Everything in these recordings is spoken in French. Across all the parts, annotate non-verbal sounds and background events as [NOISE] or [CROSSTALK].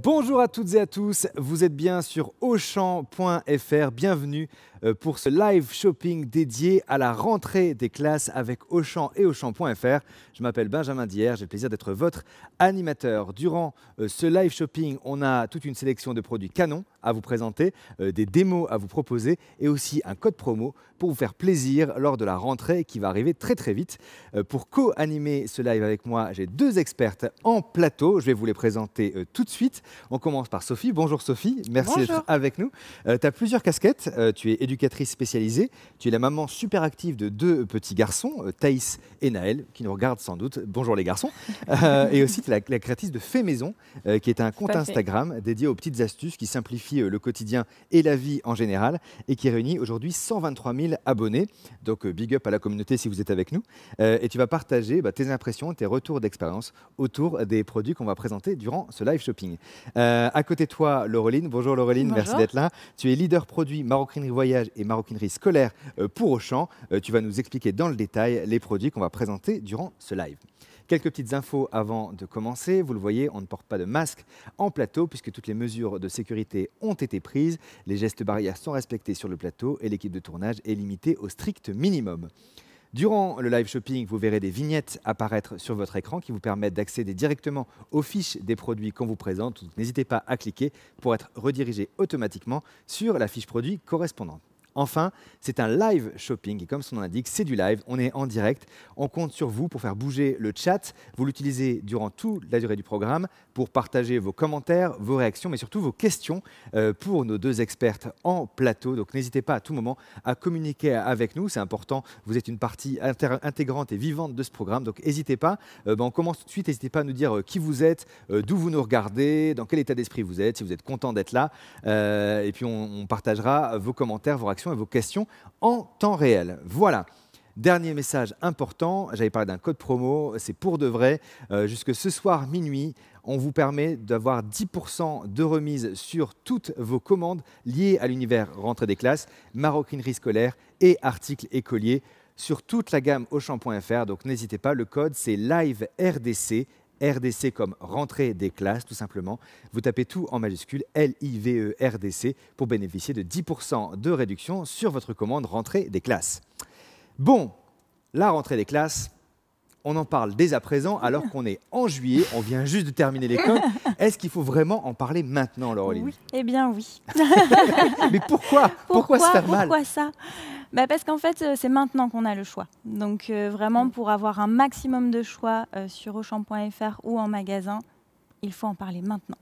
Bonjour à toutes et à tous, vous êtes bien sur auchan.fr, bienvenue euh, pour ce live shopping dédié à la rentrée des classes avec Auchan et Auchan.fr. Je m'appelle Benjamin Dier, j'ai le plaisir d'être votre animateur. Durant euh, ce live shopping, on a toute une sélection de produits canons à vous présenter, euh, des démos à vous proposer et aussi un code promo pour vous faire plaisir lors de la rentrée qui va arriver très très vite. Pour co-animer ce live avec moi, j'ai deux expertes en plateau. Je vais vous les présenter tout de suite. On commence par Sophie. Bonjour Sophie, merci d'être avec nous. tu as plusieurs casquettes. tu es éducatrice spécialisée. Tu es la maman super active de deux petits garçons, euh, Thaïs et Naël, qui nous regardent sans doute. Bonjour les garçons. [LAUGHS] Euh, et aussi, tu es la, créatrice de Fait Maison, euh, qui est un compte Instagram dédié aux petites astuces qui simplifient le quotidien et la vie en général et qui réunit aujourd'hui 123 000 abonnés. Donc, big up à la communauté si vous êtes avec nous. et tu vas partager bah, tes impressions, tes retours d'expérience autour des produits qu'on va présenter durant ce live shopping. à côté de toi, Laureline. Bonjour Laureline, merci d'être là. Tu es leader produit Maroquinerie Voyage et maroquinerie scolaire euh, pour Auchan. Euh, tu vas nous expliquer dans le détail les produits qu'on va présenter durant ce live. Quelques petites infos avant de commencer. Vous le voyez, on ne porte pas de masque en plateau puisque toutes les mesures de sécurité ont été prises. Les gestes barrières sont respectés sur le plateau et l'équipe de tournage est limitée au strict minimum. Durant le live shopping, vous verrez des vignettes apparaître sur votre écran qui vous permettent d'accéder directement aux fiches des produits qu'on vous présente. N'hésitez pas à cliquer pour être redirigé automatiquement sur la fiche produit correspondante. Enfin, c'est un live shopping et comme son nom l'indique, c'est du live, on est en direct. On compte sur vous pour faire bouger le chat. Vous l'utilisez durant toute la durée du programme pour partager vos commentaires, vos réactions, mais surtout vos questions euh, pour nos deux expertes en plateau. Donc n'hésitez pas à tout moment à communiquer avec nous, c'est important, vous êtes une partie intégrante et vivante de ce programme, donc n'hésitez pas. Euh, ben, on commence tout de suite, n'hésitez pas à nous dire euh, qui vous êtes, d'où vous nous regardez, dans quel état d'esprit vous êtes, si vous êtes content d'être là, et puis on partagera vos commentaires, vos réactions et vos questions en temps réel. Voilà. Dernier message important, j'avais parlé d'un code promo, c'est pour de vrai, jusque ce soir minuit, on vous permet d'avoir 10% de remise sur toutes vos commandes liées à l'univers rentrée des classes, maroquinerie scolaire et articles écoliers sur toute la gamme Auchan.fr. Donc n'hésitez pas, le code c'est LiveRDC, RDC comme rentrée des classes tout simplement. Vous tapez tout en majuscule L-I-V-E-R-D-C pour bénéficier de 10% de réduction sur votre commande rentrée des classes. Bon, la rentrée des classes, on en parle dès à présent alors qu'on est en juillet, on vient juste de terminer l'école. [LAUGHS] Est-ce qu'il faut vraiment en parler maintenant, Laureline oui. Eh bien oui. [LAUGHS] Mais pourquoi, pourquoi Pourquoi ça bah parce qu'en fait, euh, c'est maintenant qu'on a le choix. Donc euh, vraiment, mm. pour avoir un maximum de choix euh, sur Auchan.fr ou en magasin, il faut en parler maintenant.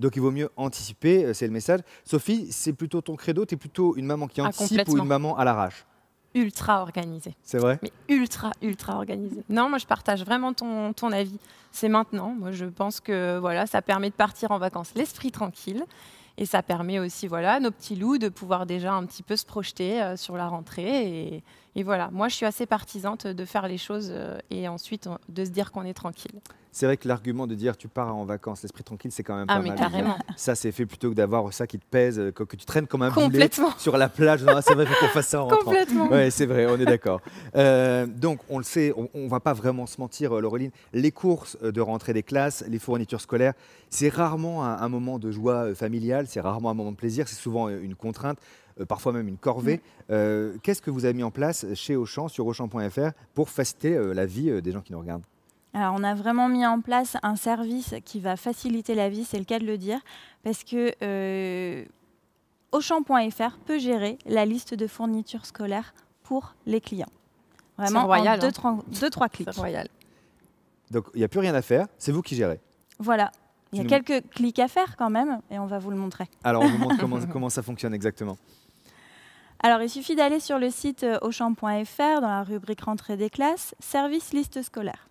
Donc il vaut mieux anticiper, c'est le message. Sophie, c'est plutôt ton credo, tu es plutôt une maman qui ah, anticipe ou une maman à l'arrache ultra organisé. C'est vrai Mais ultra, ultra organisé. Non, moi, je partage vraiment ton, ton avis. C'est maintenant. Moi, je pense que voilà, ça permet de partir en vacances l'esprit tranquille. Et ça permet aussi, voilà, nos petits loups de pouvoir déjà un petit peu se projeter euh, sur la rentrée et, et voilà, moi je suis assez partisante de faire les choses euh, et ensuite de se dire qu'on est tranquille. C'est vrai que l'argument de dire tu pars en vacances, l'esprit tranquille, c'est quand même ah, mais mal. Carrément. Ça, c'est fait plutôt que d'avoir ça qui te pèse, euh, que, tu traînes comme un boulet sur la plage. c'est vrai, qu'on fasse ça en Complètement. Oui, c'est vrai, on est d'accord. Euh, donc, on le sait, on, ne va pas vraiment se mentir, Laureline. Les courses de rentrée des classes, les fournitures scolaires, c'est rarement un, moment de joie familiale, c'est rarement un moment de plaisir, c'est souvent une contrainte. Euh, parfois même une corvée. Mm. Euh, qu'est-ce que vous avez mis en place chez Auchan, sur auchan.fr, pour faciliter euh, la vie des gens qui nous regardent alors, on a vraiment mis en place un service qui va faciliter la vie, c'est le cas de le dire, parce que euh, Auchan.fr peut gérer la liste de fournitures scolaires pour les clients. Vraiment, en hein. deux, trois, clics. Royal. Donc, il n'y a plus rien à faire, c'est vous qui gérez. Voilà. Il y a quelques clics à faire quand même, et on va vous le montrer. Alors, on vous montre [LAUGHS] comment ça fonctionne exactement. Alors, il suffit d'aller sur le site euh, auchamp.fr dans la rubrique Rentrée des classes, service liste scolaire.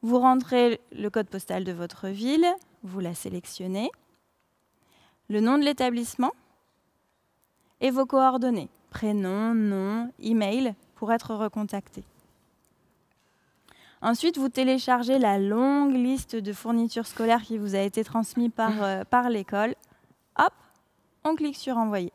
Vous rentrez le code postal de votre ville, vous la sélectionnez, le nom de l'établissement et vos coordonnées, prénom, nom, email, pour être recontacté. Ensuite, vous téléchargez la longue liste de fournitures scolaires qui vous a été transmise par, euh, par l'école. Hop, on clique sur Envoyer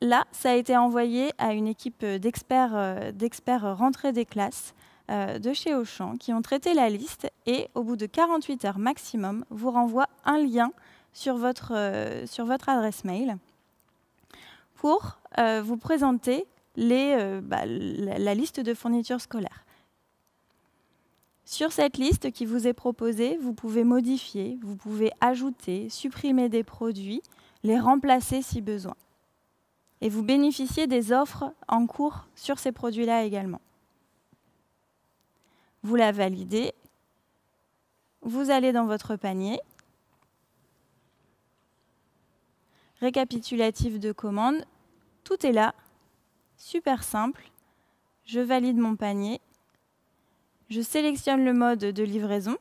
là, ça a été envoyé à une équipe d'experts, euh, d'experts rentrés des classes euh, de chez Auchan qui ont traité la liste et au bout de 48 heures maximum vous renvoient un lien euh, sur votre, adresse mail pour vous présenter bah, la, liste de fournitures scolaires. Sur cette liste qui vous est proposée, vous pouvez modifier, vous pouvez ajouter, supprimer des produits, les remplacer si besoin. Et vous bénéficiez des offres en cours sur ces produits-là également. Vous la validez, vous allez dans votre panier, récapitulatif de commande, tout est là, super simple, je valide mon panier, je sélectionne le mode de livraison,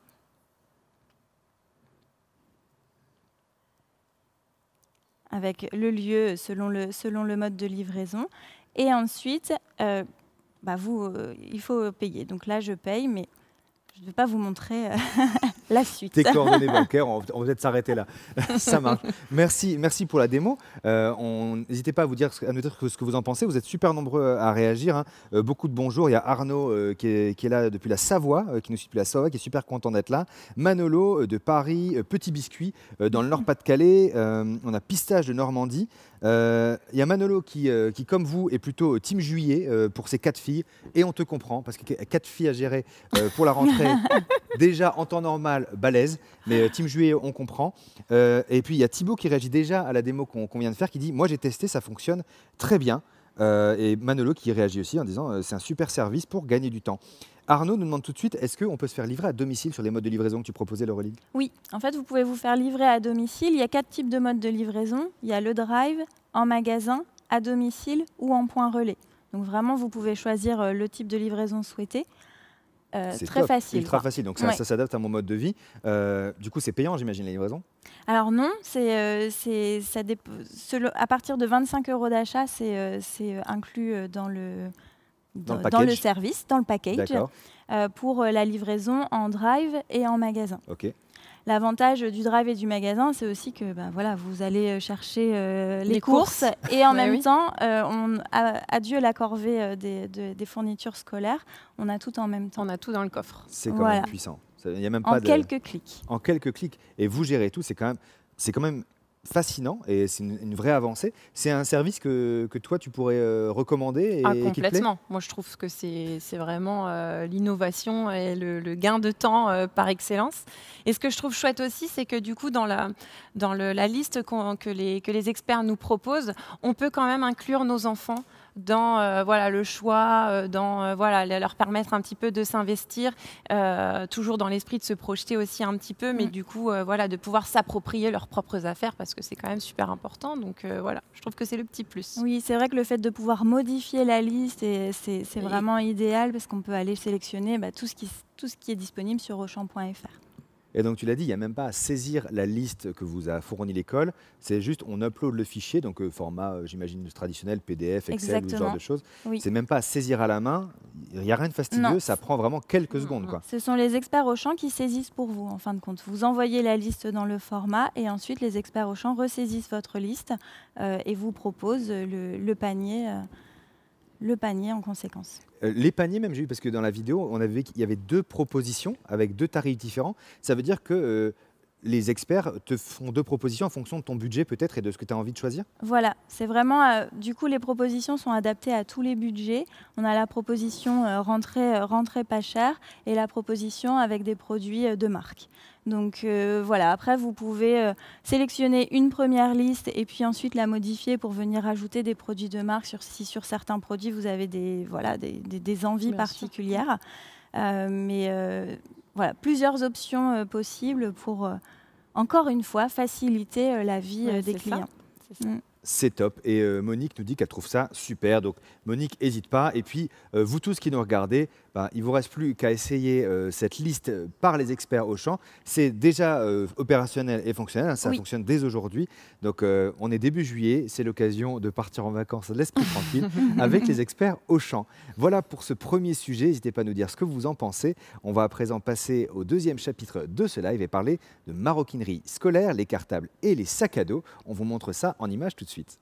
avec le lieu selon le, selon le mode de livraison. Et ensuite, euh, bah vous, euh, il faut payer. Donc là, je paye, mais je ne vais pas vous montrer euh, [LAUGHS] la suite. Tes coordonnées bancaires, on, va peut-être s'arrêter là. [LAUGHS] Ça marche. Merci, merci pour la démo. Euh, n'hésitez pas à, vous dire, nous dire ce que vous en pensez. Vous êtes super nombreux à réagir. Hein. Euh, beaucoup de bonjour. Il y a Arnaud euh, qui, est, qui, est, là depuis la Savoie, qui nous suit depuis la Savoie, qui est super content d'être là. Manolo de Paris, Petit Biscuit dans le Nord-Pas-de-Calais. on a Pistage de Normandie. Il euh, y a Manolo euh, qui, comme vous, est plutôt Team Juillet euh, pour ses quatre filles. Et on te comprend, parce que quatre filles à gérer pour la rentrée, [LAUGHS] déjà en temps normal, balèze. Mais Team Juillet, on comprend. et puis il y a Thibaut qui réagit déjà à la démo qu'on vient de faire, qui dit Moi j'ai testé, ça fonctionne très bien. Euh, et Manolo qui réagit aussi en disant euh, c'est un super service pour gagner du temps. Arnaud nous demande tout de suite est-ce qu'on peut se faire livrer à domicile sur les modes de livraison que tu proposais, Laureline Oui, en fait, vous pouvez vous faire livrer à domicile. Il y a quatre types de modes de livraison il y a le drive, en magasin, à domicile ou en point relais. Donc vraiment, vous pouvez choisir euh, le type de livraison souhaité. Euh, très facile. Ultra facile, donc ça, s'adapte à mon mode de vie. Euh, du coup, c'est payant, j'imagine, la livraison alors non, c'est euh, à partir de 25 euros d'achat, c'est inclus dans le, dans, le service, dans le package, pour la livraison en drive et en magasin. Ok. L'avantage du drive et du magasin, c'est aussi que ben, voilà, vous allez euh, chercher euh, les, courses, et en [LAUGHS] bah même temps, euh, on a, adieu la corvée des, fournitures scolaires. On a tout en même temps. On a tout dans le coffre. C'est quand même puissant. a même pas en quelques clics. En quelques clics. Et vous gérez tout. C'est quand même, c'est quand même fascinant et c'est une, vraie avancée. C'est un service que, que, toi, tu pourrais euh, recommander et, ah, Complètement. Moi, je trouve que c'est vraiment euh, l'innovation et le, gain de temps euh, par excellence. Et ce que je trouve chouette aussi, c'est que du coup, dans la, dans le, la liste que, les, que les experts nous proposent, on peut quand même inclure nos enfants dans euh, voilà, le choix, euh, dans euh, voilà, leur permettre un petit peu de s'investir, toujours dans l'esprit de se projeter aussi un petit peu, mais mm. du coup, voilà, de pouvoir s'approprier leurs propres affaires parce que c'est quand même super important. Donc voilà, je trouve que c'est le petit plus. Oui, c'est vrai que le fait de pouvoir modifier la liste, c'est vraiment idéal parce qu'on peut aller sélectionner bah, tout, ce qui, tout ce qui est disponible sur Auchan.fr. Et donc tu l'as dit, il n'y a même pas à saisir la liste que vous a fournie l'école, c'est juste on upload le fichier, donc euh, format euh, j'imagine traditionnel, PDF, Excel, ce genre de choses. C'est même pas à saisir à la main, il n'y a rien de fastidieux, ça prend vraiment quelques mm, secondes. Mm. Quoi. Ce sont les experts au champ qui saisissent pour vous en fin de compte. Vous envoyez la liste dans le format et ensuite les experts au champ ressaisissent votre liste euh, et vous proposent le, panier le panier en conséquence. Euh, les paniers même, j'ai vu parce que dans la vidéo, on avait qu'il y avait deux propositions avec deux tarifs différents. Ça veut dire que euh, les experts te font deux propositions en fonction de ton budget peut-être et de ce que tu as envie de choisir Voilà, c'est vraiment, euh, du coup les propositions sont adaptées à tous les budgets. On a la proposition rentrée, rentrée pas cher et la proposition avec des produits de marque. Donc euh, voilà, après vous pouvez euh, sélectionner une première liste et puis ensuite la modifier pour venir ajouter des produits de marque sur, si sur certains produits vous avez des, voilà, des, des, envies particulières. Euh, mais voilà, plusieurs options possibles pour, encore une fois, faciliter la vie des clients. Mm. c'est top. Et Monique nous dit qu'elle trouve ça super. Donc Monique, n'hésite pas. Et puis, vous tous qui nous regardez, ben, il ne vous reste plus qu'à essayer euh, cette liste euh, par les experts au champ. C'est déjà euh, opérationnel et fonctionnel, hein, ça fonctionne dès aujourd'hui. Donc on est début juillet, c'est l'occasion de partir en vacances l'esprit tranquille [LAUGHS] avec les experts au champ. Voilà pour ce premier sujet, n'hésitez pas à nous dire ce que vous en pensez. On va à présent passer au deuxième chapitre de ce live et parler de maroquinerie scolaire, les cartables et les sacs à dos. On vous montre ça en images tout de suite.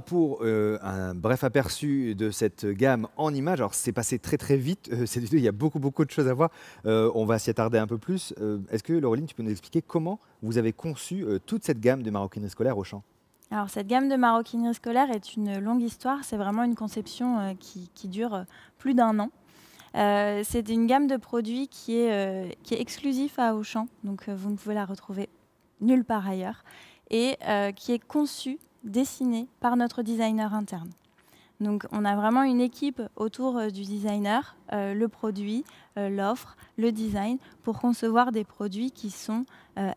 pour euh, un bref aperçu de cette gamme en images. Alors c'est passé très très vite euh, il y a beaucoup beaucoup de choses à voir. Euh, on va s'y attarder un peu plus. Est-ce que Laureline, tu peux nous expliquer comment vous avez conçu toute cette gamme de maroquinerie scolaire Auchan alors cette gamme de maroquinerie scolaire est une longue histoire, c'est vraiment une conception qui, dure plus d'un an. c'est une gamme de produits qui est, exclusive qui est exclusif à Auchan, donc vous ne pouvez la retrouver nulle part ailleurs, et qui est conçue dessinée par notre designer interne. Donc on a vraiment une équipe autour euh, du designer, euh, le produit, euh, l'offre, le design, pour concevoir des produits qui sont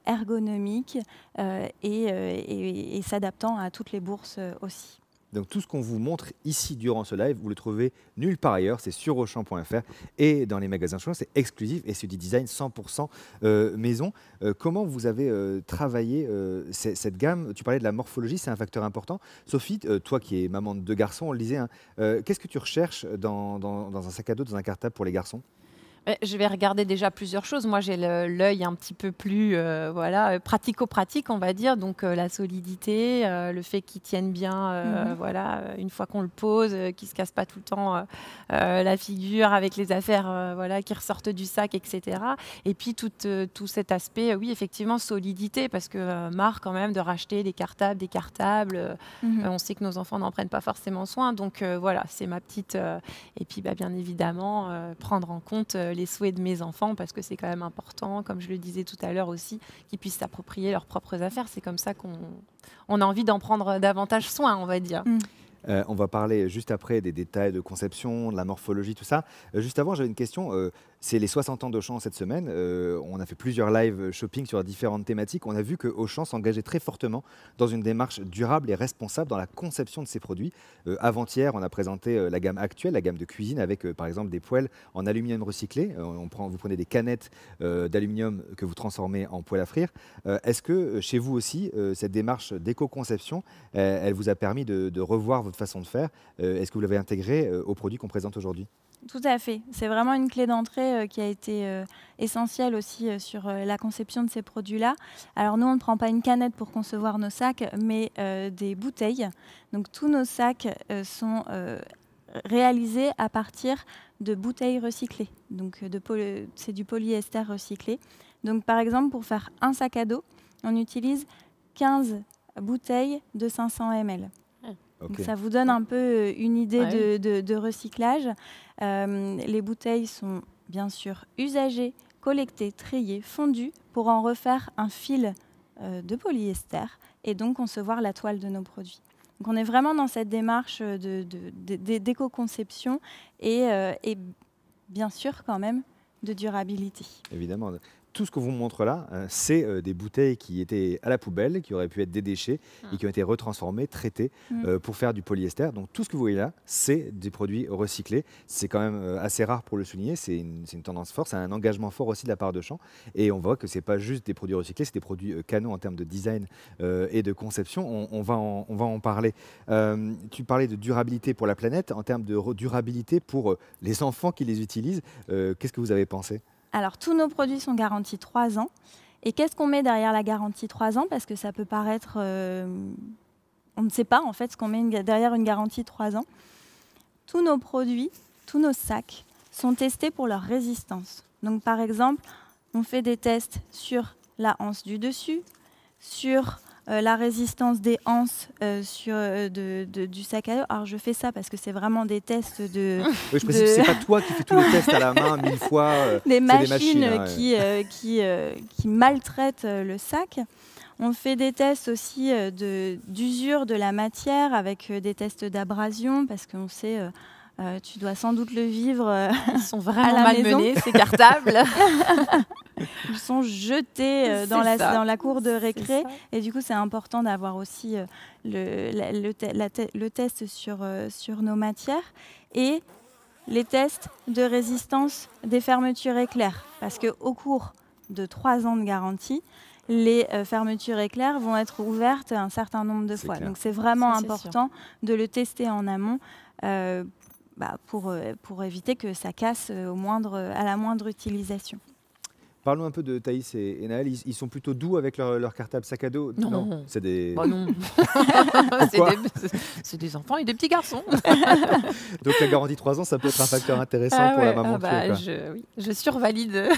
ergonomiques et s'adaptant à toutes les bourses aussi. Donc tout ce qu'on vous montre ici durant ce live, vous le trouvez nulle part ailleurs. C'est sur Auchan.fr et dans les magasins chinois. C'est exclusif et c'est du design 100% euh, maison. Euh, comment vous avez euh, travaillé cette gamme Tu parlais de la morphologie, c'est un facteur important. Sophie, toi qui es maman de deux garçons, on le disait, hein, qu'est-ce que tu recherches dans un sac à dos, dans un cartable pour les garçons euh, je vais regarder déjà plusieurs choses. Moi, j'ai l'œil un petit peu plus euh, voilà, euh, pratico-pratique, on va dire. Donc, la solidité, le fait qu'il tienne bien, mhm. voilà, une fois qu'on le pose, qu'il ne se casse pas tout le temps la figure avec les affaires voilà, qui ressortent du sac, etc. Et puis, tout, tout cet aspect, oui, effectivement, solidité, parce que marre quand même de racheter des cartables, des cartables. Mhm. on sait que nos enfants n'en prennent pas forcément soin. Donc, voilà, c'est ma petite. et puis, bah, bien évidemment, prendre en compte euh, les souhaits de mes enfants parce que c'est quand même important, comme je le disais tout à l'heure aussi, qu'ils puissent s'approprier leurs propres affaires. C'est comme ça qu'on on a envie d'en prendre davantage soin, on va dire. Mm. Euh, on va parler juste après des détails de conception, de la morphologie, tout ça. Euh, juste avant, j'avais une question. C'est les 60 ans d'Auchan cette semaine. Euh, on a fait plusieurs live euh, shopping sur différentes thématiques. On a vu que Auchan s'engageait très fortement dans une démarche durable et responsable dans la conception de ses produits. Euh, avant-hier, on a présenté la gamme actuelle, la gamme de cuisine, avec par exemple des poêles en aluminium recyclé. vous prenez des canettes d'aluminium que vous transformez en poêle à frire. Est-ce que chez vous aussi, cette démarche d'éco-conception, elle vous a permis de, de, revoir votre façon de faire Est-ce que vous l'avez intégrée aux produits qu'on présente aujourd'hui tout à fait. C'est vraiment une clé d'entrée euh, qui a été euh, essentielle aussi euh, sur la conception de ces produits-là. Alors nous, on ne prend pas une canette pour concevoir nos sacs, mais des bouteilles. Donc tous nos sacs sont réalisés à partir de bouteilles recyclées. Donc c'est du polyester recyclé. Donc par exemple, pour faire un sac à dos, on utilise 15 bouteilles de 500 ml. Donc ça vous donne un peu euh, une idée de, recyclage. Euh, les bouteilles sont bien sûr usagées, collectées, triées, fondues pour en refaire un fil euh, de polyester et donc concevoir la toile de nos produits. Donc on est vraiment dans cette démarche d'éco-conception et bien sûr quand même de durabilité. Évidemment tout ce que vous montre là, euh, c'est euh, des bouteilles qui étaient à la poubelle, qui auraient pu être des déchets ah. et qui ont été retransformées, traitées mm. euh, pour faire du polyester. Donc tout ce que vous voyez là, c'est des produits recyclés. C'est quand même assez rare pour le souligner. C'est une, tendance forte, c'est un engagement fort aussi de la part de Champ. Et on voit que c'est pas juste des produits recyclés, c'est des produits canaux en termes de design et de conception. On, va, on va en parler. tu parlais de durabilité pour la planète. En termes de durabilité pour les enfants qui les utilisent, qu'est-ce que vous avez pensé alors, tous nos produits sont garantis 3 ans. Et qu'est-ce qu'on met derrière la garantie 3 ans Parce que ça peut paraître... Euh, on ne sait pas, en fait, ce qu'on met derrière une garantie 3 ans. Tous nos produits, tous nos sacs sont testés pour leur résistance. Donc, par exemple, on fait des tests sur la hanse du dessus, sur euh, la résistance des Hans euh, sur, euh, du sac à dos. Alors je fais ça parce que c'est vraiment des tests de. [LAUGHS] je précise c'est pas toi qui fais tous les tests à la main [LAUGHS] mille fois. des, machines hein, qui, qui, qui maltraitent le sac. On fait des tests aussi d'usure de, la matière avec des tests d'abrasion parce qu'on sait euh, tu dois sans doute le vivre. Euh, Ils sont [LAUGHS] vraiment menés, ces cartables. [LAUGHS] Ils sont jetés euh, dans, la, dans, la, cour de récré. Et du coup, c'est important d'avoir aussi le, le, test sur, sur nos matières et les tests de résistance des fermetures éclairs. Parce qu'au cours de trois ans de garantie, les fermetures éclairs vont être ouvertes un certain nombre de fois. Donc c'est vraiment important de le tester en amont bah, pour, euh, pour éviter que ça casse euh, au moindre, à la moindre utilisation. Parlons un peu de Thaïs et, Naël. Ils, sont plutôt doux avec leur, leur, cartable sac à dos. Non, non. c'est des. Bah non. [LAUGHS] [LAUGHS] c'est des, enfants et des petits garçons. [LAUGHS] Donc la garantie 3 ans, ça peut être un facteur intéressant ah pour la maman. Ah bah, je, oui, je survalide.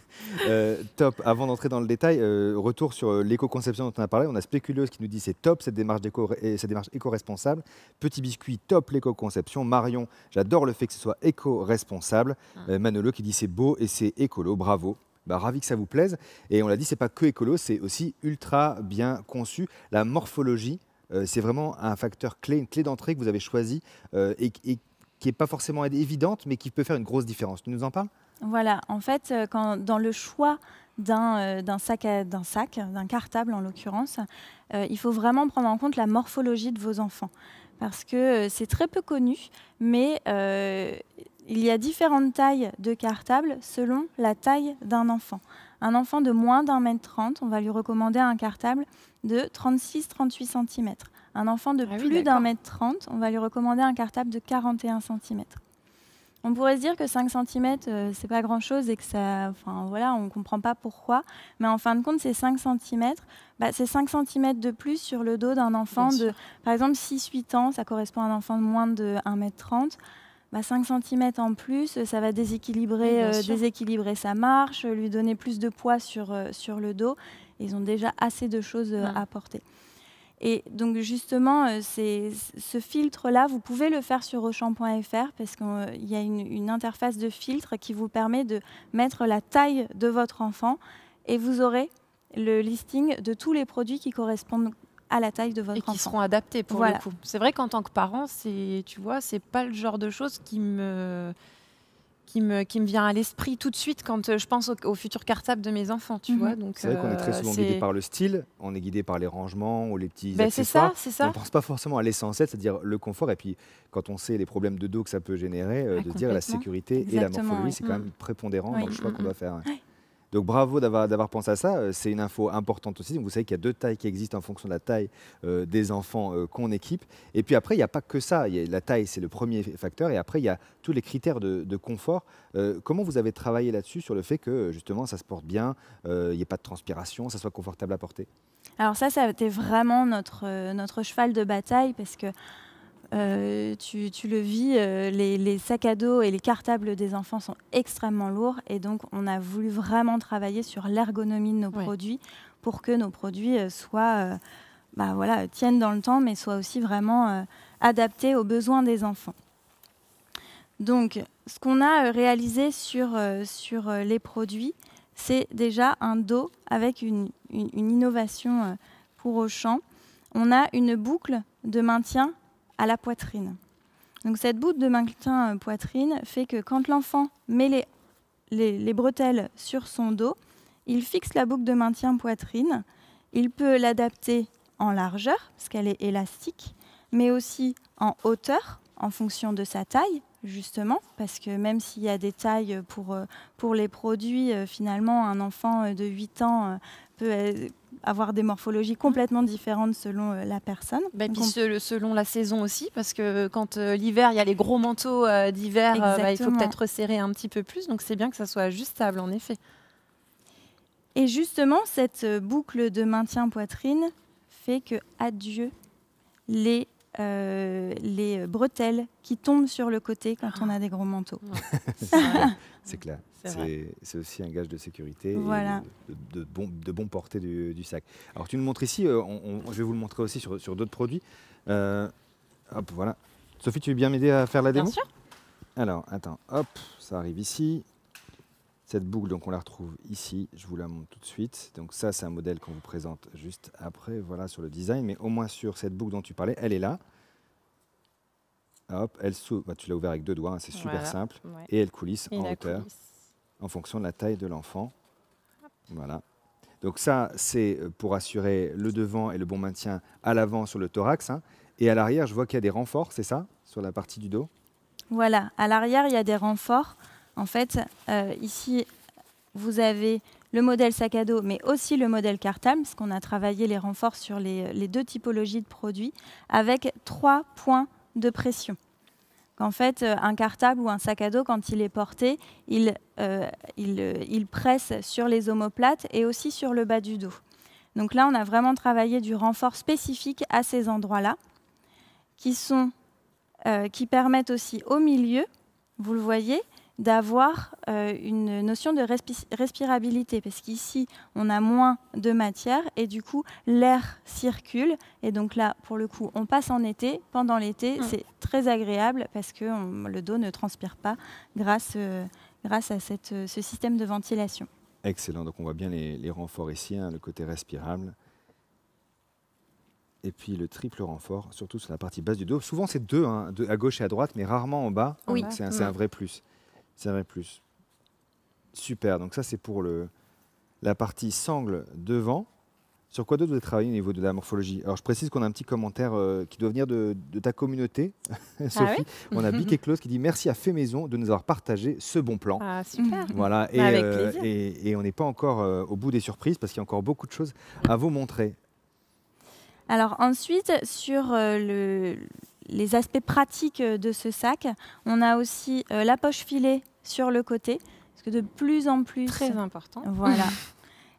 [LAUGHS] Euh, top. Avant d'entrer dans le détail, euh, retour sur euh, l'éco-conception dont on a parlé. On a Spéculeuse qui nous dit c'est top cette démarche, éco, cette démarche éco-responsable. Petit Biscuit, top l'éco-conception. Marion, j'adore le fait que ce soit éco-responsable. Ah. Manolo qui dit c'est beau et c'est écolo, bravo. Bah, ravi que ça vous plaise. Et on l'a dit, c'est pas que écolo, c'est aussi ultra bien conçu. La morphologie, c'est vraiment un facteur clé, une clé d'entrée que vous avez choisi et, et qui n'est pas forcément évidente, mais qui peut faire une grosse différence. Tu nous en parles voilà, en fait, euh, dans le choix d'un euh, sac, d'un sac, d'un cartable en l'occurrence, euh, il faut vraiment prendre en compte la morphologie de vos enfants. Parce que c'est très peu connu, mais il y a différentes tailles de cartables selon la taille d'un enfant. Un enfant de moins d'un mètre trente, on va lui recommander un cartable de 36-38 cm. Un enfant de ah plus d'un mètre trente, on va lui recommander un cartable de 41 cm. On pourrait se dire que 5 cm, euh, c'est pas grand chose et que ça. Enfin, voilà, on comprend pas pourquoi. Mais en fin de compte, c'est 5 cm, bah, c'est 5 cm de plus sur le dos d'un enfant de, par exemple, 6-8 ans, ça correspond à un enfant de moins de 1m30. 5 cm en plus, ça va déséquilibrer, euh, déséquilibrer sa marche, lui donner plus de poids sur, euh, le dos. Ils ont déjà assez de choses à porter. Et donc justement, euh, c'est ce filtre-là, vous pouvez le faire sur Auchan.fr parce qu'il euh, y a une, une, interface de filtre qui vous permet de mettre la taille de votre enfant et vous aurez le listing de tous les produits qui correspondent à la taille de votre enfant. Et qui seront adaptés pour le coup. C'est vrai qu'en tant que parent, tu vois, c'est pas le genre de choses qui me qui me, vient à l'esprit tout de suite quand euh, je pense au, futur cartable de mes enfants, tu vois. Mhm. C'est vrai qu'on est très euh, souvent guidé par le style, on est guidé par les rangements ou les petits ben, C'est ça, On ne pense pas forcément à l'essentiel, c'est-à-dire le confort. Et puis, quand on sait les problèmes de dos que ça peut générer, euh, de dire la sécurité et la morphologie, c'est quand même mm. prépondérant dans le choix qu'on doit mm, mm. faire. Donc bravo d'avoir pensé à ça. Euh, c'est une info importante aussi. vous savez qu'il y a deux tailles qui existent en fonction de la taille euh, des enfants euh, qu'on équipe. Et puis après, il n'y a pas que ça. la taille, c'est le premier facteur. Et après, il y a tous les critères de, confort. comment vous avez travaillé là-dessus sur le fait que justement, ça se porte bien, il n'y ait pas de transpiration, ça soit confortable à porter Alors ça, ça a été vraiment notre cheval de bataille parce que euh, tu, le vis, euh, les, sacs à dos et les cartables des enfants sont extrêmement lourds et donc on a voulu vraiment travailler sur l'ergonomie de nos produits pour que nos produits euh, soient, bah voilà, tiennent dans le temps mais soient aussi vraiment adaptés aux besoins des enfants. Donc ce qu'on a réalisé sur, sur les produits, c'est déjà un dos avec une, une, une innovation pour Auchan. On a une boucle de maintien à la poitrine. Donc cette boute de maintien euh, poitrine fait que quand l'enfant met les, les, bretelles sur son dos, il fixe la boucle de maintien poitrine. Il peut l'adapter en largeur, parce qu'elle est élastique, mais aussi en hauteur, en fonction de sa taille, justement, parce que même s'il y a des tailles pour, euh, pour les produits, euh, finalement, un enfant de 8 ans peut avoir des morphologies complètement différentes selon euh, la personne. Et bah, puis selon la saison aussi, parce que quand euh, l'hiver, il y a les gros manteaux euh, d'hiver, bah, il faut peut-être resserrer un petit peu plus. Donc c'est bien que ça soit ajustable, en effet. Et justement, cette boucle de maintien poitrine fait que, adieu, les euh, les bretelles qui tombent sur le côté quand ah. on a des gros manteaux. [LAUGHS] c'est clair. C'est aussi un gage de sécurité de, de, bon, de bon portée du, sac. Alors tu nous montres ici, euh, je vais vous le montrer aussi sur, d'autres produits. Euh, voilà. Sophie, tu veux bien m'aider à faire la démo Bien sûr. Alors, attends, hop, ça arrive ici. Cette boucle, donc, on la retrouve ici. Je vous la montre tout de suite. Donc ça, c'est un modèle qu'on vous présente juste après, voilà, sur le design. Mais au moins sur cette boucle dont tu parlais, elle est là. Hop, elle bah, tu l'as ouvert avec deux doigts, hein, c'est super simple. Et elle coulisse en hauteur en fonction de la taille de l'enfant. Voilà. Donc ça, c'est euh, pour assurer le devant et le bon maintien à l'avant sur le thorax. Hein. Et à l'arrière, je vois qu'il y a des renforts, c'est ça Sur la partie du dos Voilà, à l'arrière, il y a des renforts. En fait, euh, ici, vous avez le modèle sac à dos, mais aussi le modèle cartable, parce qu'on a travaillé les renforts sur les, deux typologies de produits, avec trois points de pression. En fait, euh, un cartable ou un sac à dos, quand il est porté, euh, il, presse sur les omoplates et aussi sur le bas du dos. Donc là, on a vraiment travaillé du renfort spécifique à ces endroits-là, qui, sont, qui permettent aussi au milieu, vous le voyez, d'avoir euh, une notion de respirabilité, parce qu'ici, on a moins de matière et du coup, l'air circule. Et donc là, pour le coup, on passe en été. Pendant l'été, mm. c'est très agréable parce que le dos ne transpire pas grâce, euh, grâce à cette, euh, ce système de ventilation. Excellent, donc on voit bien les, renforts ici, hein, le côté respirable. Et puis le triple renfort, surtout sur la partie basse du dos. Souvent c'est deux, hein, à gauche et à droite, mais rarement en bas. Oui. Mm. C'est un vrai plus plus. Super, donc ça c'est pour le, la partie sangle devant. Sur quoi d'autre vous avez au niveau de la morphologie Alors je précise qu'on a un petit commentaire euh, qui doit venir de, ta communauté, [LAUGHS] ah Sophie. on a Bic et Claus qui dit merci à Fait Maison de nous avoir partagé ce bon plan. Ah super mmh. Voilà, bah, euh, et, on n'est pas encore euh, au bout des surprises parce qu'il y a encore beaucoup de choses à vous montrer. Alors ensuite, sur le, les aspects pratiques euh, de ce sac. On a aussi euh, la poche filée sur le côté, parce que de plus en plus... Très important. Voilà. [LAUGHS]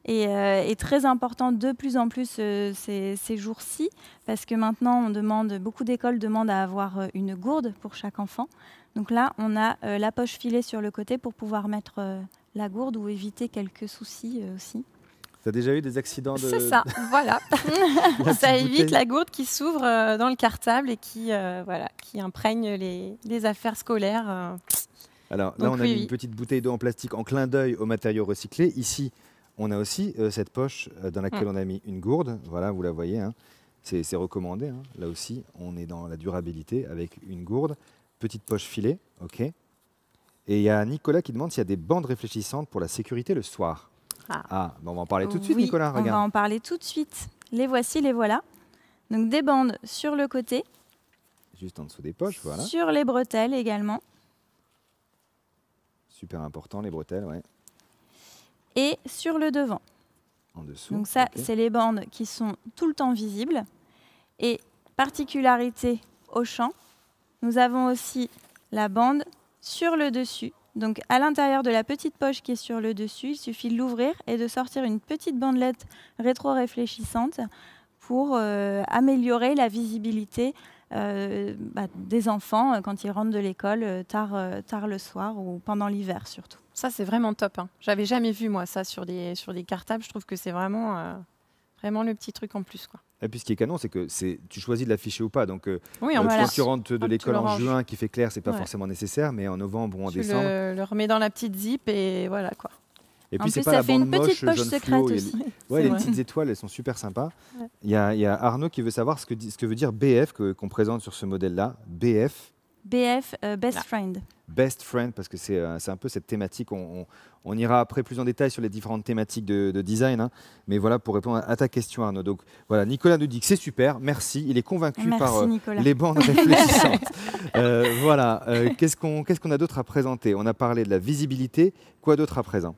Euh, et, très important de plus en plus ces, jours-ci, parce que maintenant, on demande, beaucoup d'écoles demandent à avoir une gourde pour chaque enfant. Donc là, on a la poche filée sur le côté pour pouvoir mettre la gourde ou éviter quelques soucis aussi. Tu as déjà eu des accidents de. C'est ça, voilà. [LAUGHS] [LAUGHS] ça évite la gourde qui s'ouvre euh, dans le cartable et qui, euh, voilà, qui imprègne les, affaires scolaires. Euh. Alors là, on a mis une petite bouteille d'eau en plastique en clin d'œil aux matériaux recyclés. Ici, on a aussi cette poche dans laquelle mm. on a mis une gourde. Voilà, vous la voyez. Hein. C'est recommandé. Hein. Là aussi, on est dans la durabilité avec une gourde. Petite poche filée, OK. Et il y a Nicolas qui demande s'il y a des bandes réfléchissantes pour la sécurité le soir. Ah, ah bah, on va en parler tout de suite, Nicolas. On va en parler tout de suite. Les voici, les voilà. Donc des bandes sur le côté. Juste en dessous des poches, voilà. Sur les bretelles également. Super important, les bretelles, ouais. Et sur le devant. En dessous. Donc ça, c'est les bandes qui sont tout le temps visibles. Et particularité au champ, nous avons aussi la bande sur le dessus donc à l'intérieur de la petite poche qui est sur le dessus, il suffit de l'ouvrir et de sortir une petite bandelette rétro-réfléchissante pour euh, améliorer la visibilité euh, bah, des enfants euh, quand ils rentrent de l'école tard, tard le soir ou pendant l'hiver surtout. Ça c'est vraiment top. Hein. J'avais jamais vu moi ça sur des, sur cartables. Je trouve que c'est vraiment vraiment le petit truc en plus. Quoi. Et puis ce qui est canon, c'est que c'est tu choisis de l'afficher ou pas. Donc euh, oui, tu rentres de l'école en juin qui fait clair, c'est pas forcément nécessaire, mais en novembre ou en décembre. Le, le remets dans la petite zip et voilà quoi. Et puis, pas ça fait une petite poche secrète aussi. Les, [LAUGHS] ouais, les petites étoiles, elles sont super sympas. Il a y, y, a Arnaud qui veut savoir ce que, ce que veut dire BF qu'on présente sur ce modèle-là. BF, BF, euh, Best ah. Friend. Best Friend, parce que c'est euh, un peu cette thématique. On, ira après plus en détail sur les différentes thématiques de, design. Hein. Mais voilà, pour répondre à ta question, Arnaud. Donc voilà, Nicolas nous dit que c'est super, merci. Il est convaincu par euh, les bandes [LAUGHS] réfléchissantes. voilà, qu'est-ce qu'on a d'autre à présenter On a parlé de la visibilité. Quoi d'autre à présent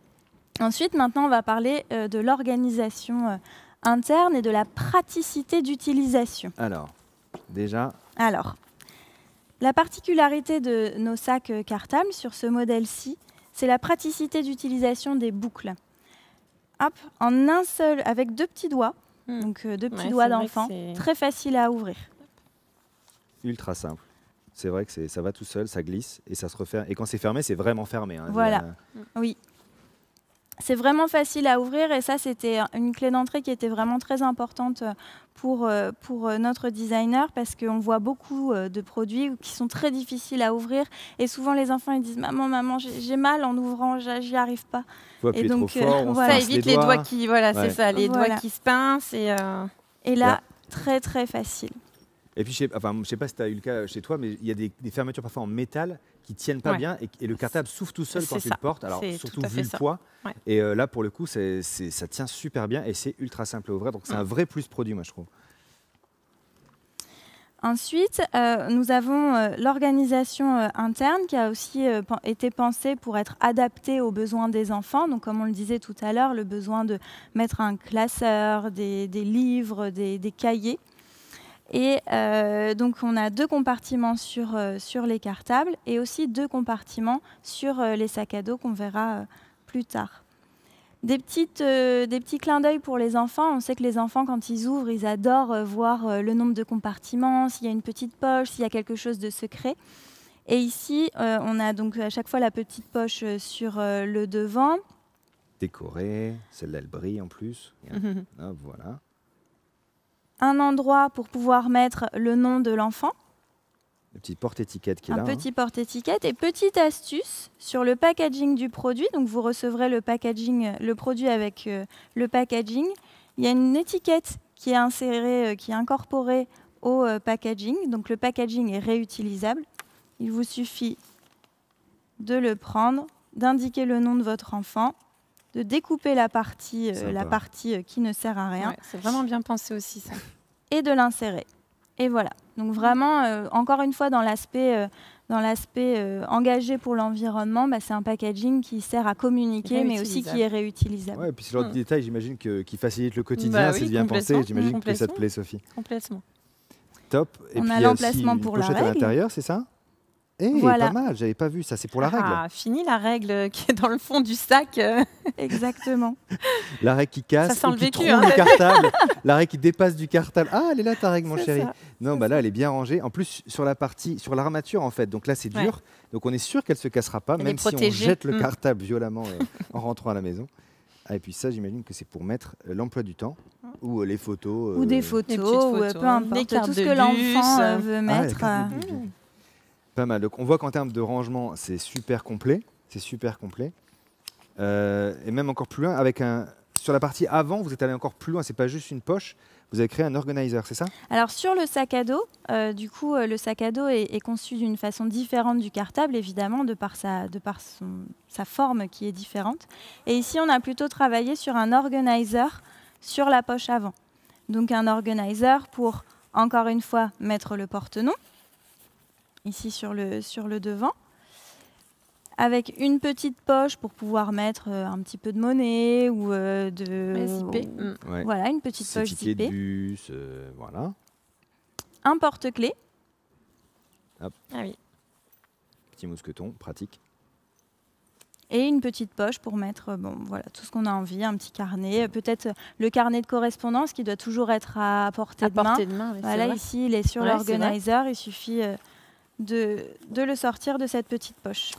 Ensuite, maintenant, on va parler de l'organisation interne et de la praticité d'utilisation. Alors, déjà. Alors, la particularité de nos sacs cartables sur ce modèle-ci, c'est la praticité d'utilisation des boucles. Hop, en un seul, avec deux petits doigts, hmm. donc euh, deux petits doigts d'enfant, très facile à ouvrir. Ultra simple. C'est vrai que ça va tout seul, ça glisse et ça se referme. Et quand c'est fermé, c'est vraiment fermé. Hein. voilà. Oui c'est vraiment facile à ouvrir et ça c'était une clé d'entrée qui était vraiment très importante euh, pour, euh, pour euh, notre designer parce qu'on voit beaucoup de produits qui sont très difficiles à ouvrir et souvent les enfants ils disent maman maman j'ai mal en ouvrant j'y arrive pas et donc on ça évite les doigts, qui voilà c'est ça les doigts qui se pincent et, et là très très facile et puis, je sais, enfin, je sais pas si tu as eu le cas chez toi, mais il y a des, des fermetures parfois en métal qui tiennent pas bien et, le cartable souffle tout seul quand tu le portes. Alors surtout vu le poids. Et euh, là pour le coup, ça tient super bien et c'est ultra simple à ouvrir. Donc c'est un vrai plus produit, moi je trouve. Ensuite, euh, nous avons euh, l'organisation interne qui a aussi été pensée pour être adaptée aux besoins des enfants. Donc, comme on le disait tout à l'heure, le besoin de mettre un classeur, des, livres, des, des cahiers. Et euh, donc on a deux compartiments sur, euh, sur les cartables et aussi deux compartiments sur euh, les sacs à dos qu'on verra plus tard. Des, petites, des petits clins d'œil pour les enfants. On sait que les enfants, quand ils ouvrent, ils adorent voir le nombre de compartiments, s'il y a une petite poche, s'il y a quelque chose de secret. Et ici, on a donc à chaque fois la petite poche sur le devant. Décorée, celle-là elle brille en plus. [LAUGHS] voilà un endroit pour pouvoir mettre le nom de l'enfant. Une petit porte-étiquette qui est un hein. petit porte-étiquette et petite astuce sur le packaging du produit. Donc vous recevrez le packaging, le produit avec euh, le packaging. Il y a une étiquette qui est insérée, euh, qui est incorporée au euh, packaging. Donc le packaging est réutilisable. Il vous suffit de le prendre, d'indiquer le nom de votre enfant de découper la partie, euh, la partie euh, qui ne sert à rien. c'est vraiment bien pensé aussi ça. Et de l'insérer. Et voilà. Donc vraiment, euh, encore une fois, dans l'aspect dans l'aspect engagé pour l'environnement, bah, c'est un packaging qui sert à communiquer, mais aussi qui est réutilisable. Ouais, puis c'est genre de détail, j'imagine, que, qui facilite le bah quotidien, c'est bien pensé. J'imagine que ça te plaît, Sophie. Complètement. Top. Et On a l'emplacement pour la règle. à l'intérieur, c'est ça eh, pas mal, j'avais pas vu ça, c'est pour la règle. Ah, fini la règle [LAUGHS] qui est dans le fond du sac. Euh. [LAUGHS] Exactement. La règle qui casse, ça sent le qui vécu, hein. le cartable, [LAUGHS] la règle qui dépasse du cartable. Ah, elle est là ta règle, mon chéri. Non, bah là, elle est bien rangée. En plus, sur la partie, sur l'armature, en fait, donc là, c'est dur. Donc on est sûr qu'elle se cassera pas, même si on jette le mm. cartable violemment euh, en rentrant à la maison. Ah, et puis ça, j'imagine que c'est pour mettre euh, l'emploi du temps ou les photos. ou des photos, ou, peu importe, tout ce que l'enfant veut ah mettre. Pas mal. on voit qu'en termes de rangement, c'est super complet. C'est super complet. Euh, et même encore plus loin, avec un, sur la partie avant, vous êtes allé encore plus loin. C'est pas juste une poche. Vous avez créé un organizer, c'est ça Alors sur le sac à dos, euh, du coup, euh, le sac à dos est, conçu d'une façon différente du cartable, évidemment, de par, sa, de par sa forme qui est différente. Et ici, on a plutôt travaillé sur un organizer sur la poche avant. Donc un organizer pour, encore une fois, mettre le porte-nom, ici sur le, sur le devant, avec une petite poche pour pouvoir mettre euh, un petit peu de monnaie ou euh, de... Mm. Voilà, une petite poche zippée. bus, euh, voilà. Un porte-clés. Ah oui. Petit mousqueton, pratique. Et une petite poche pour mettre bon, voilà, tout ce qu'on a envie, un petit carnet, peut-être le carnet de correspondance qui doit toujours être à portée à de portée main. De main voilà, ici il est sur l'organizer, il suffit de, le sortir de cette petite poche.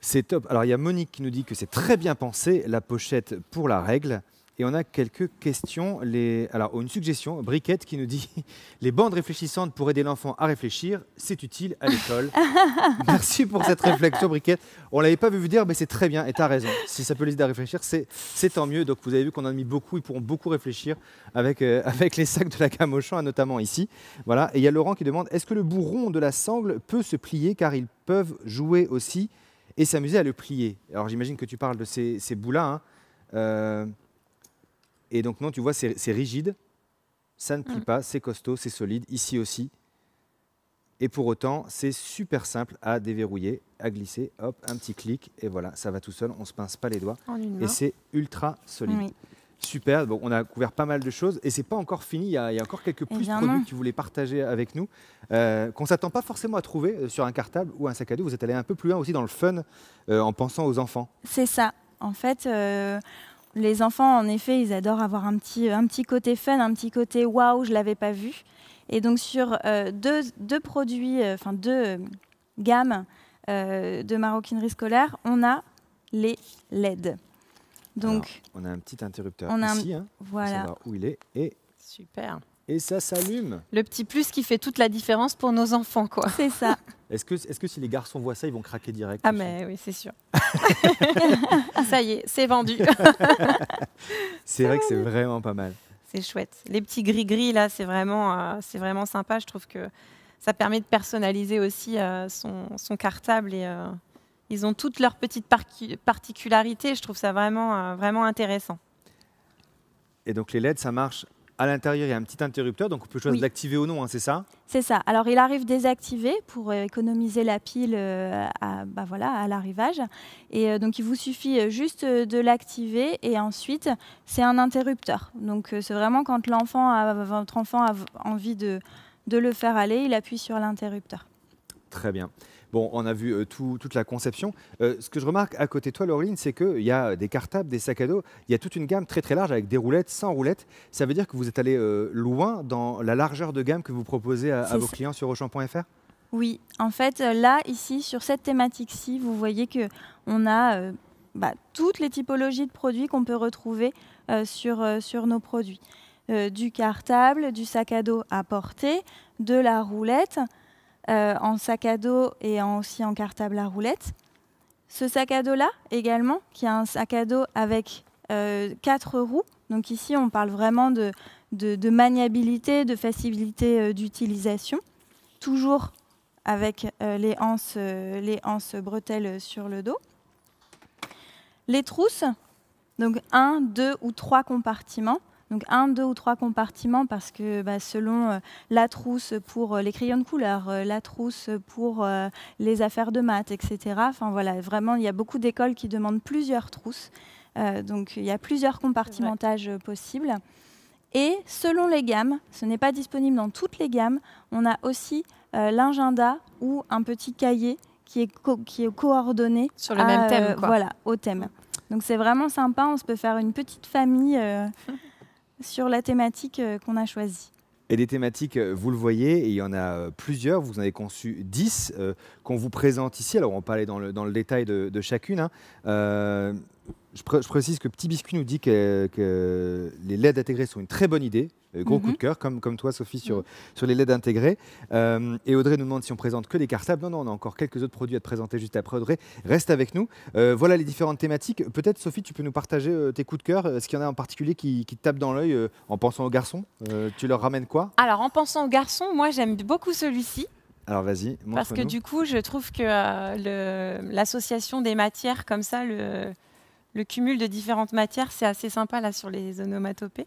C'est top. Alors il y a Monique qui nous dit que c'est très bien pensé, la pochette pour la règle. Et on a quelques questions. Les... Alors, une suggestion, Briquette qui nous dit [LAUGHS] Les bandes réfléchissantes pour aider l'enfant à réfléchir, c'est utile à l'école. [LAUGHS] Merci pour cette réflexion, Briquette. On ne l'avait pas vu vous dire, mais c'est très bien et tu as raison. Si ça peut l'aider à réfléchir, c'est tant mieux. Donc, vous avez vu qu'on en a mis beaucoup ils pourront beaucoup réfléchir avec, euh, [LAUGHS] avec les sacs de la gamme hein, notamment ici. Voilà. Et il y a Laurent qui demande Est-ce que le bourron de la sangle peut se plier car ils peuvent jouer aussi et s'amuser à le plier Alors, j'imagine que tu parles de ces, ces bouts-là. Hein. Euh, et donc, non, tu vois, c'est rigide, ça ne plie mm. pas, c'est costaud, c'est solide, ici aussi. Et pour autant, c'est super simple à déverrouiller, à glisser, hop, un petit clic, et voilà, ça va tout seul, on se pince pas les doigts. Et c'est ultra solide. Super, bon, on a couvert pas mal de choses et c'est pas encore fini. Il y, a, encore quelques eh plus de produits que tu voulais partager avec nous, euh, qu'on s'attend pas forcément à trouver euh, sur un cartable ou un sac à dos. Vous êtes allé un peu plus loin aussi dans le fun euh, en pensant aux enfants. C'est ça. En fait, euh, les enfants, en effet, ils adorent avoir un petit, un petit côté fun, un petit côté waouh, je l'avais pas vu. Et donc sur euh, deux, produits, euh, enfin deux euh, gammes de maroquinerie scolaire, on a les LED. Donc on a un petit interrupteur ici, hein, voilà. Pour savoir où il est et super. Et ça s'allume. Le petit plus qui fait toute la différence pour nos enfants, quoi. C'est ça. [LAUGHS] Est-ce que, si les garçons voient ça, ils vont craquer direct Ah, mais oui, c'est sûr. [LAUGHS] Ah, ça y est, c'est vendu. [LAUGHS] c'est vrai que c'est vraiment pas mal. C'est chouette. Les petits gris-gris, là, c'est vraiment, euh, c'est vraiment sympa. Je trouve que ça permet de personnaliser aussi euh, son, cartable et euh, ils ont toutes leurs petites particularités. Je trouve ça vraiment, vraiment intéressant. Et donc les LED, ça marche à l'intérieur, il y a un petit interrupteur, donc on peut choisir de l'activer ou non, hein, c'est ça C'est ça. Alors, il arrive désactivé pour euh, économiser la pile euh, à, bah, voilà, à l'arrivage. Et euh, donc, il vous suffit juste de l'activer et ensuite, c'est un interrupteur. Donc, c'est vraiment quand l'enfant votre enfant a envie de, de le faire aller, il appuie sur l'interrupteur. Très bien. Bon, on a vu euh, toute la conception. Euh, ce que je remarque à côté de toi, Laureline, c'est qu'il y a euh, des cartables, des sacs à dos, il y a toute une gamme très très large avec des roulettes, sans roulettes. Ça veut dire que vous êtes allé loin dans la largeur de gamme que vous proposez à, vos clients sur Auchan.fr oui, en fait, là, ici, sur cette thématique-ci, vous voyez que on a bah, toutes les typologies de produits qu'on peut retrouver sur, nos produits. du cartable, du sac à dos à porter, de la roulette, euh, en sac à dos et aussi en cartable à roulettes. Ce sac à dos-là également, qui est un sac à dos avec euh, quatre roues. Donc ici, on parle vraiment de, maniabilité, de facilité euh, d'utilisation. Toujours avec les anses, les anses bretelles sur le dos. Les trousses, donc un, deux ou trois compartiments donc un, deux ou trois compartiments parce que bah, selon euh, la trousse pour euh, les crayons de couleur, euh, la trousse pour les affaires de maths, etc. Enfin voilà, vraiment, il y a beaucoup d'écoles qui demandent plusieurs trousses. donc il y a plusieurs compartimentages possibles. Et selon les gammes, ce n'est pas disponible dans toutes les gammes, on a aussi l'agenda ou un petit cahier qui est, qui est coordonné sur le même thème. voilà, au thème. Donc c'est vraiment sympa, on se peut faire une petite famille. [LAUGHS] sur la thématique euh, qu'on a choisie. Et des thématiques, euh, vous le voyez, il y en a euh, plusieurs, vous en avez conçu dix qu'on vous présente ici. Alors on parlait dans le, dans le détail de, chacune. Hein. Je, précise que Petit Biscuit nous dit que, les LED intégrés sont une très bonne idée. Euh, gros mhm. coup de cœur, comme, comme toi, Sophie, sur, mhm. sur les LED intégrés. Euh, et Audrey nous demande si on présente que des cartables. Non, non, on a encore quelques autres produits à te présenter juste après. Audrey, reste avec nous. Euh, voilà les différentes thématiques. Peut-être, Sophie, tu peux nous partager tes coups de cœur. Est-ce qu'il y en a en particulier qui, te tape dans l'œil en pensant aux garçons Tu leur ramènes quoi Alors, en pensant aux garçons, moi, j'aime beaucoup celui-ci. Alors vas-y. Parce que du coup, je trouve que l'association des matières comme ça, le, le cumul de différentes matières, c'est assez sympa là sur les onomatopées.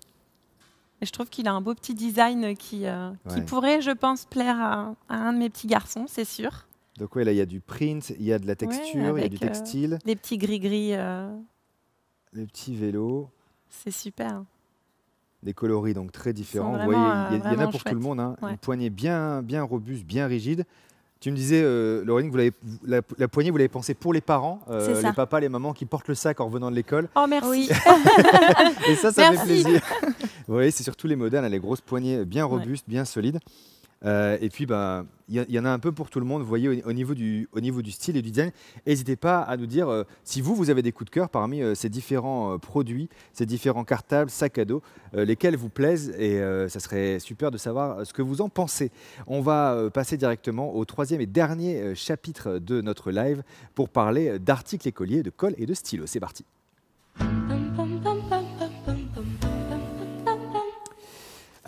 Et je trouve qu'il a un beau petit design qui, euh, pourrait, je pense, plaire à, un de mes petits garçons, c'est sûr. Donc là, il y a du print, il y a de la texture, il y a du euh, textile. Les petits gris-gris. Les euh. petits vélos. C'est super. Des coloris donc très différents. il y, en a pour tout le monde. Hein. Une poignée bien, bien robuste, bien rigide. Tu me disais, euh, Laurine, la, poignée, vous l'avez pensée pour les parents, euh, les papas, les mamans qui portent le sac en revenant de l'école. Oh, merci. [LAUGHS] Et ça, ça fait plaisir. Vous voyez, c'est surtout les modernes, hein, les grosses poignées bien robustes, bien solides. Euh, et puis, ben, il y, en a un peu pour tout le monde. Vous voyez, au, niveau, du, niveau du style et du design, n'hésitez pas à nous dire euh, si vous, vous avez des coups de cœur parmi euh, ces différents produits, ces différents cartables, sacs à dos, lesquels vous plaisent. Et ça serait super de savoir ce que vous en pensez. On va passer directement au troisième et dernier chapitre de notre live pour parler d'articles écoliers, de colle et de stylos. C'est parti.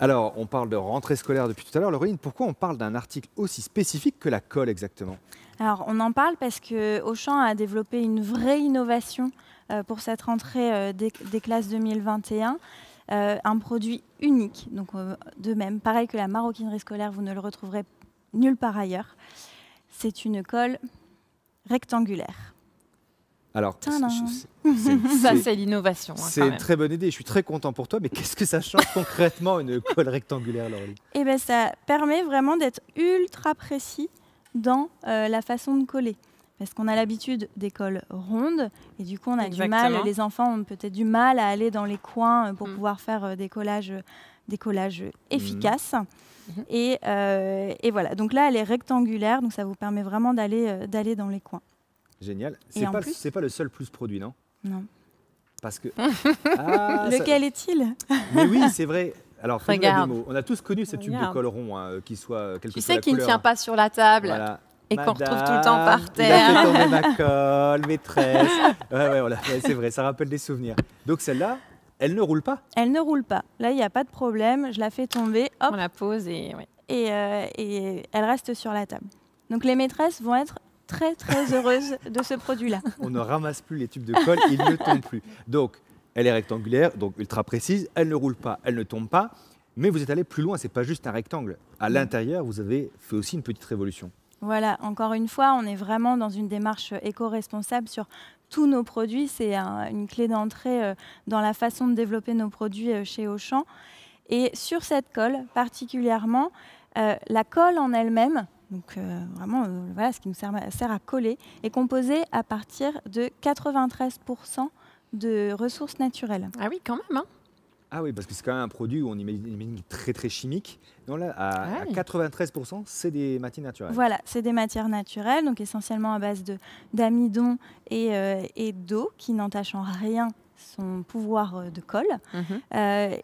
Alors, on parle de rentrée scolaire depuis tout à l'heure. Lauréline, pourquoi on parle d'un article aussi spécifique que la colle exactement Alors, on en parle parce que Auchan a développé une vraie innovation euh, pour cette rentrée euh, des, classes 2021. Euh, un produit unique, donc de même, pareil que la maroquinerie scolaire, vous ne le retrouverez nulle part ailleurs. C'est une colle rectangulaire. Alors, [LAUGHS] ça c'est l'innovation. Hein, c'est une très bonne idée. Je suis très content pour toi, mais qu'est-ce que ça change concrètement une [LAUGHS] colle rectangulaire, Laurie Eh ben, ça permet vraiment d'être ultra précis dans euh, la façon de coller. Parce qu'on a l'habitude des colles rondes et du coup on a du mal, les enfants ont peut-être du mal à aller dans les coins euh, pour mm. pouvoir faire euh, des collages, mm. efficaces. Mm-hmm. Et, et, voilà, donc là elle est rectangulaire, donc ça vous permet vraiment d'aller dans les coins. Génial. C'est pas, pas le seul plus produit, non Non. Parce que. [LAUGHS] Ah, Lequel est-il Mais oui, c'est vrai. Alors, Regarde. On a tous connu cette tube de col rond, hein, euh, qui soit euh, quelque chose. Tu sais qu'il ne tient pas sur la table. Et qu'on retrouve tout le temps par terre. Il [LAUGHS] colle, maîtresse. ouais, ouais, c'est vrai, ça rappelle des souvenirs. Donc celle-là, elle ne roule pas Elle ne roule pas. Là, il n'y a pas de problème. Je la fais tomber. Hop. On la pose et. Euh, et elle reste sur la table. Donc les maîtresses vont être très très heureuse de ce produit-là. On ne ramasse plus les tubes de colle, ils ne tombent plus. Donc, elle est rectangulaire, donc ultra précise, elle ne roule pas, elle ne tombe pas. Mais vous êtes allé plus loin, c'est pas juste un rectangle. À mm. l'intérieur, vous avez fait aussi une petite révolution. Voilà, encore une fois, on est vraiment dans une démarche éco-responsable sur tous nos produits. C'est une clé d'entrée euh, dans la façon de développer nos produits euh, chez Auchan. Et sur cette colle particulièrement, euh, la colle en elle-même, donc euh, vraiment, euh, voilà ce qui nous sert, à coller, est composé à partir de 93% de ressources naturelles. Ah oui, quand même. Hein. ah oui, parce que c'est quand même un produit où on imagine très très chimique. Donc là, à, 93%, ah c'est des matières naturelles. Voilà, c'est des matières naturelles, donc essentiellement à base d'amidon et, euh, et d'eau, qui n'entachent en rien son pouvoir de colle. Mhm.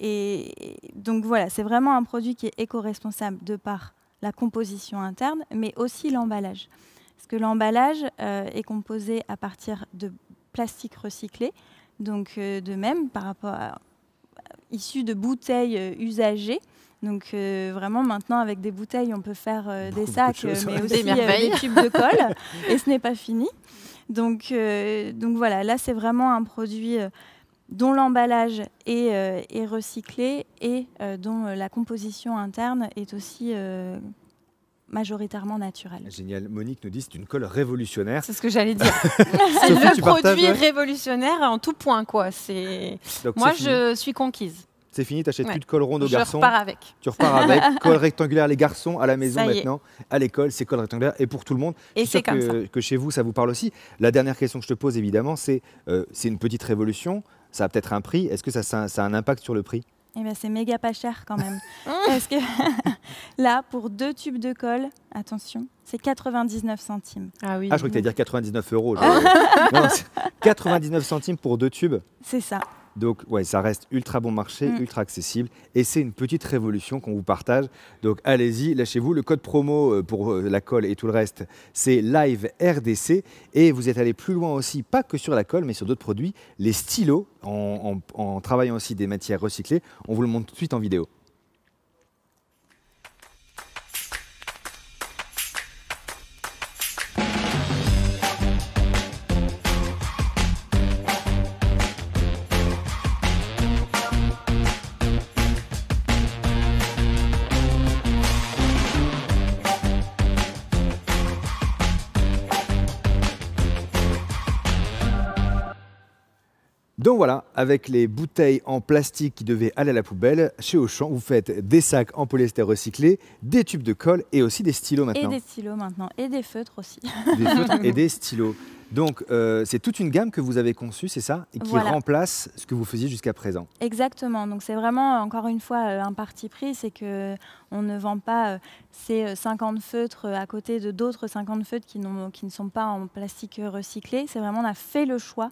et donc voilà, c'est vraiment un produit qui est éco-responsable de part la composition interne, mais aussi l'emballage. Parce que l'emballage euh, est composé à partir de plastique recyclé, donc euh, de même par rapport à, euh, issu de bouteilles usagées. Donc vraiment maintenant avec des bouteilles on peut faire des sacs, mais aussi des, tubes de [LAUGHS] colle. et ce n'est pas fini. Donc, donc voilà, là c'est vraiment un produit dont l'emballage est, euh, est, recyclé et euh, dont euh, la composition interne est aussi majoritairement naturelle. Génial. Monique nous dit c'est une colle révolutionnaire. C'est ce que j'allais dire. [LAUGHS] c'est le produit révolutionnaire en tout point. quoi. C'est Moi, je suis conquise. C'est fini, tu n'achètes plus de colle ronde aux garçons. Je repars avec. Tu repars avec. [LAUGHS] colle rectangulaire, les garçons, à la maison maintenant, à l'école, c'est colle rectangulaire. Et pour tout le monde, et c'est que, que, chez vous, ça vous parle aussi. La dernière question que je te pose, évidemment, c'est c'est une petite révolution ça a peut-être un prix. Est-ce que ça, a un impact sur le prix eh bien, c'est méga pas cher quand même. [LAUGHS] [LAUGHS] Parce que [LAUGHS] là, pour deux tubes de colle, attention, c'est 99 centimes. Ah oui. Ah, je croyais que tu dire 99 euros. 99 centimes pour deux tubes C'est ça. Donc, ouais, ça reste ultra bon marché, mm. ultra accessible. Et c'est une petite révolution qu'on vous partage. Donc, allez-y, lâchez-vous. Le code promo euh, pour euh, la colle et tout le reste, c'est Live RDC. Et vous êtes allé plus loin aussi, pas que sur la colle, mais sur d'autres produits. Les stylos, en, en travaillant aussi des matières recyclées. On vous le montre tout de suite en vidéo. donc voilà, avec les bouteilles en plastique qui devaient aller à la poubelle, chez Auchan, vous faites des sacs en polyester recyclé, des tubes de colle et aussi des stylos maintenant. Et des stylos maintenant, et des feutres aussi. Des feutres et [LAUGHS] des stylos. Donc, euh, c'est toute une gamme que vous avez conçue, c'est ça Et qui remplace ce que vous faisiez jusqu'à présent Exactement. Donc, c'est vraiment, euh, encore une fois, euh, un parti pris c'est qu'on ne vend pas ces 50 feutres à côté de d'autres 50 feutres qui, qui ne sont pas en plastique recyclé. C'est vraiment, on a fait le choix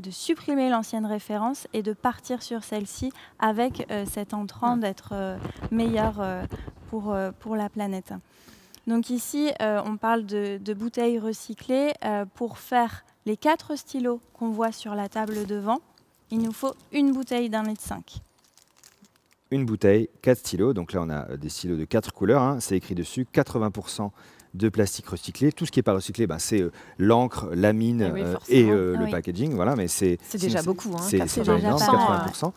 de supprimer l'ancienne référence et de partir sur celle-ci avec euh, cet entrant d'être euh, meilleur euh, pour, pour la planète. Donc ici, on parle de, bouteilles recyclées. pour faire les quatre stylos qu'on voit sur la table devant, il nous faut une bouteille d'un litre cinq. Une bouteille, quatre stylos. Donc là, on a des stylos de quatre couleurs. Hein. C'est écrit dessus 80% de plastique recyclé. Tout ce qui n'est pas recyclé, ben, c'est euh, l'encre, la mine ah euh, et euh, ah le packaging. Voilà, mais c'est déjà beaucoup, c'est déjà 80%. Hein,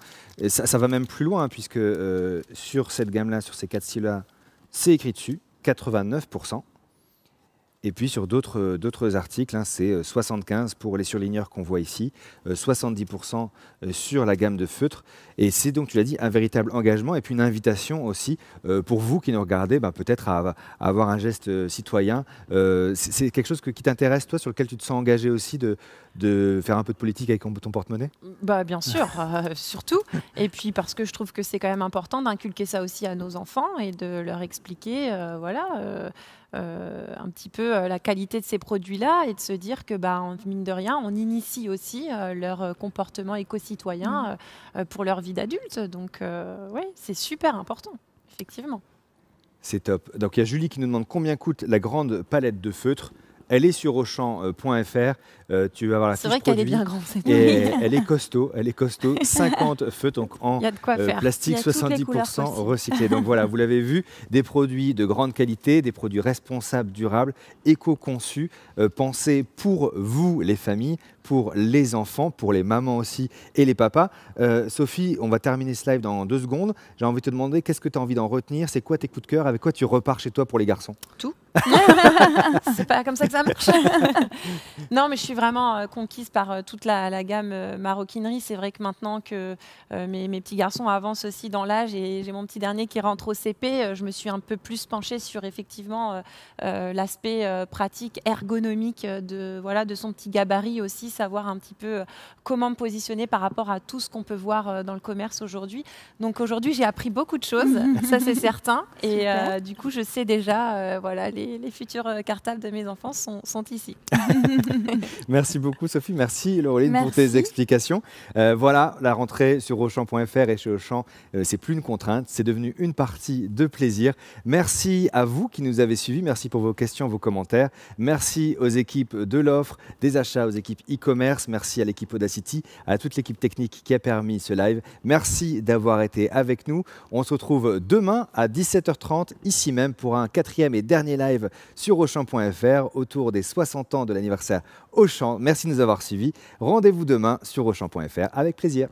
ça, va même plus loin, hein, puisque sur cette gamme-là, sur ces quatre styles-là, c'est écrit dessus, 89%. Et puis sur d'autres euh, articles, hein, c'est 75 euh, pour les surligneurs qu'on voit ici, 70% euh, sur la gamme de feutres. Et c'est donc, tu l'as dit, un véritable engagement et puis une invitation aussi pour vous qui nous regardez, bah, peut-être à, avoir un geste citoyen. c'est quelque chose qui t'intéresse, toi, sur lequel tu te sens engagé aussi de, de faire un peu de politique avec ton porte-monnaie Bah bien sûr, [LAUGHS] euh, surtout. Et puis parce que je trouve que c'est quand même important d'inculquer ça aussi à nos enfants et de leur expliquer, euh, voilà. Euh, un petit peu la qualité de ces produits-là et de se dire que, bah, mine de rien, on initie aussi leur comportement éco-citoyen mmh. pour leur vie d'adulte. Donc, oui, c'est super important, effectivement. C'est top. Donc, il y a Julie qui nous demande combien coûte la grande palette de feutres. Elle est sur Auchan.fr. Euh, tu vas avoir la C'est vrai qu'elle est bien grande cette et Elle est costaud, elle est costaud. 50 [LAUGHS] feux en euh, plastique, 70% recyclé. Donc voilà, vous l'avez vu, des produits de grande qualité, des produits responsables, durables, éco-conçus, euh, pensés pour vous les familles, pour les enfants, pour les mamans aussi et les papas. Sophie, on va terminer ce live dans deux secondes. J'ai envie de te demander qu'est-ce que tu as envie d'en retenir C'est quoi tes coups de cœur Avec quoi tu repars chez toi pour les garçons Tout. [LAUGHS] c'est pas comme ça que ça marche. [LAUGHS] non, mais je suis vraiment euh, conquise par euh, toute la, gamme euh, maroquinerie. C'est vrai que maintenant que mes, petits garçons avancent aussi dans l'âge et j'ai mon petit dernier qui rentre au CP, je me suis un peu plus penchée sur effectivement l'aspect pratique ergonomique de, voilà, de son petit gabarit aussi, savoir un petit peu comment me positionner par rapport à tout ce qu'on peut voir dans le commerce aujourd'hui. Donc aujourd'hui, j'ai appris beaucoup de choses, [LAUGHS] ça c'est certain. Et du coup, je sais déjà, voilà, les, futurs cartables de mes enfants sont, sont ici. [LAUGHS] Merci beaucoup, Sophie. Merci, Laureline, pour tes explications. Euh, voilà, la rentrée sur Auchan.fr et chez Auchan, euh, c'est plus une contrainte, c'est devenu une partie de plaisir. Merci à vous qui nous avez suivis. Merci pour vos questions, vos commentaires. Merci aux équipes de l'offre, des achats, aux équipes e-commerce. Merci à l'équipe Audacity, à toute l'équipe technique qui a permis ce live. Merci d'avoir été avec nous. On se retrouve demain à 17h30, ici même, pour un quatrième et dernier live sur Auchan.fr autour des 60 ans de l'anniversaire Auchan Merci de nous avoir suivis. Rendez-vous demain sur auchan.fr avec plaisir.